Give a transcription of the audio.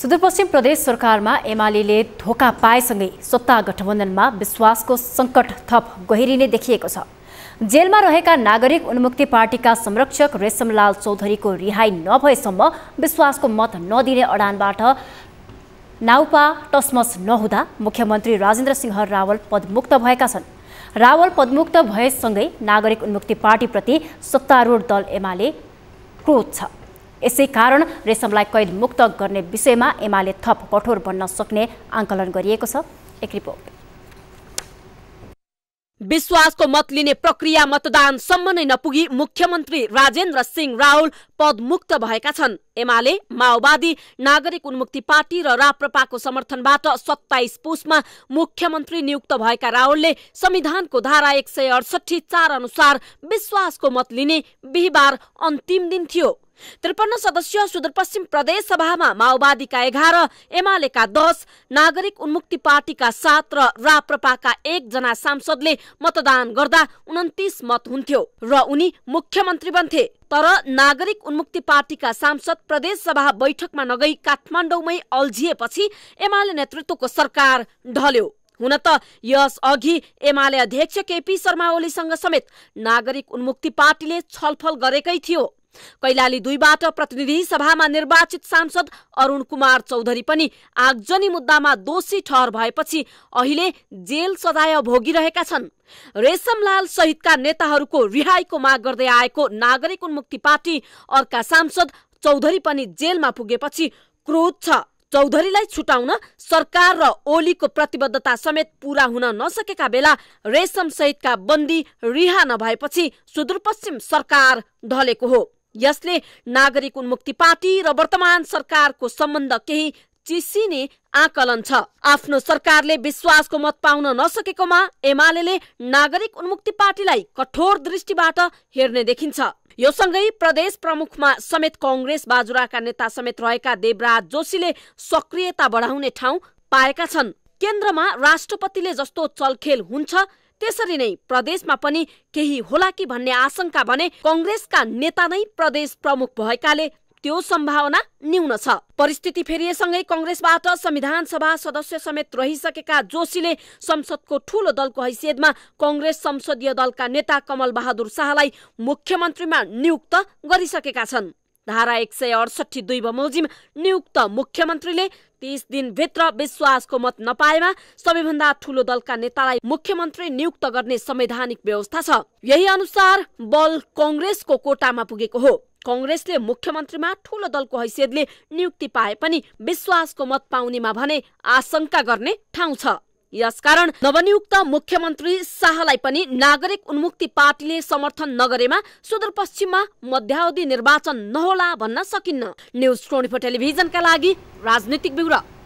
सुदूरपश्चिम प्रदेश सरकारमा एमाले धोका पाएसँगै सत्ता गठबन्धनमा विश्वासको सङ्कट थप गहिरिने देखिएको छ जेलमा रहेका नागरिक उन्मुक्ति पार्टीका संरक्षक रेशमलाल चौधरीको रिहाई नभएसम्म विश्वासको मत नदिने अडानबाट नाउपा टसमस नहुँदा मुख्यमन्त्री राजेन्द्र सिंह रावल पदमुक्त भएका छन् रावल पदमुक्त भएसँगै नागरिक उन्मुक्ति पार्टीप्रति सत्तारूढ दल एमाले क्रोध छ यसै कारण रेशमलाई कैद मुक्त गर्ने विषयमा एमाले थप कठोर बन्न सक्ने आकलन गरिएको छ एक रिपोर्ट विश्वासको मत लिने प्रक्रिया मतदानसम्म नै नपुगी मुख्यमन्त्री राजेन्द्र सिंह राहुल पदमुक्त भएका छन् एमाले माओवादी नागरिक उन्मुक्ति पार्टी र राप्रपाको समर्थनबाट सत्ताइस पुसमा मुख्यमन्त्री नियुक्त भएका राहुलले संविधानको धारा एक सय अडसठी चार अनुसार विश्वासको मत लिने बिहिबार अन्तिम दिन थियो त्रिपन्न सदस्य सुदूरपश्चिम प्रदेश सभामा माओवादीका एघार एमालेका दस नागरिक उन्मुक्ति पार्टीका सात र राप्रपाका एकजना सांसदले मतदान गर्दा उन्तिस मत हुन्थ्यो र उनी मुख्यमन्त्री बन्थे तर नागरिक उन्मुक्ति पार्टीका सांसद प्रदेश सभा बैठकमा नगई काठमाडौँमै अल्झिएपछि एमाले नेतृत्वको सरकार ढल्यो हुन त यस अघि एमाले अध्यक्ष केपी शर्मा ओलीसँग समेत नागरिक उन्मुक्ति पार्टीले छलफल गरेकै थियो कैलाली दुईबाट प्रतिनिधि सभामा निर्वाचित सांसद अरूण कुमार चौधरी पनि आगजनी मुद्दामा दोषी ठहर भएपछि अहिले जेल सजाय भोगिरहेका छन् रेशमलाल सहितका नेताहरूको रिहाईको माग गर्दै आएको नागरिक उन्मुक्ति पार्टी अर्का सांसद चौधरी पनि जेलमा पुगेपछि क्रोध छ चौधरीलाई छुटाउन सरकार र ओलीको प्रतिबद्धता समेत पूरा हुन नसकेका बेला रेशम सहितका बन्दी रिहा नभएपछि सुदूरपश्चिम सरकार ढलेको हो यसले नागरिक उन्मुक्ति पार्टी र वर्तमान सरकारको सम्बन्ध केही चिसिने आकलन छ आफ्नो सरकारले विश्वासको मत पाउन नसकेकोमा एमाले नागरिक उन्मुक्ति पार्टीलाई कठोर दृष्टिबाट हेर्ने देखिन्छ यो सँगै प्रदेश प्रमुखमा समेत कङ्ग्रेस बाजुराका नेता समेत रहेका देवराज जोशीले सक्रियता बढाउने ठाउँ पाएका छन् केन्द्रमा राष्ट्रपतिले जस्तो चलखेल हुन्छ त्यसरी नै प्रदेशमा पनि केही होला कि भन्ने आशंका भने कङ्ग्रेसका नेता नै प्रदेश प्रमुख भएकाले त्यो सम्भावना न्यून छ परिस्थिति फेरिएसँगै कङ्ग्रेसबाट संविधान सभा सदस्य समेत रहिसकेका जोशीले संसदको ठूलो दलको हैसियतमा कङ्ग्रेस संसदीय दलका नेता कमल बहादुर शाहलाई मुख्यमन्त्रीमा नियुक्त गरिसकेका छन् धारा एक सय अडसठी दुई बमोजिम नियुक्त मुख्यमन्त्रीले तीस दिनभित्र विश्वासको मत नपाएमा सबैभन्दा ठूलो दलका नेतालाई मुख्यमन्त्री नियुक्त गर्ने संवैधानिक व्यवस्था छ यही अनुसार बल कङ्ग्रेसको कोटामा पुगेको हो कङ्ग्रेसले मुख्यमन्त्रीमा ठूलो दलको हैसियतले नियुक्ति पाए पनि विश्वासको मत पाउनेमा भने आशंका गर्ने ठाउँ छ यसकारण नवनियुक्त मुख्यमन्त्री शाहलाई पनि नागरिक उन्मुक्ति पार्टीले समर्थन नगरेमा सुदूरपश्चिममा मध्यावधि निर्वाचन नहोला भन्न सकिन्न न्युज ट्वेन्टी फोर टेलिभिजनका लागि राजनीतिक ब्युरो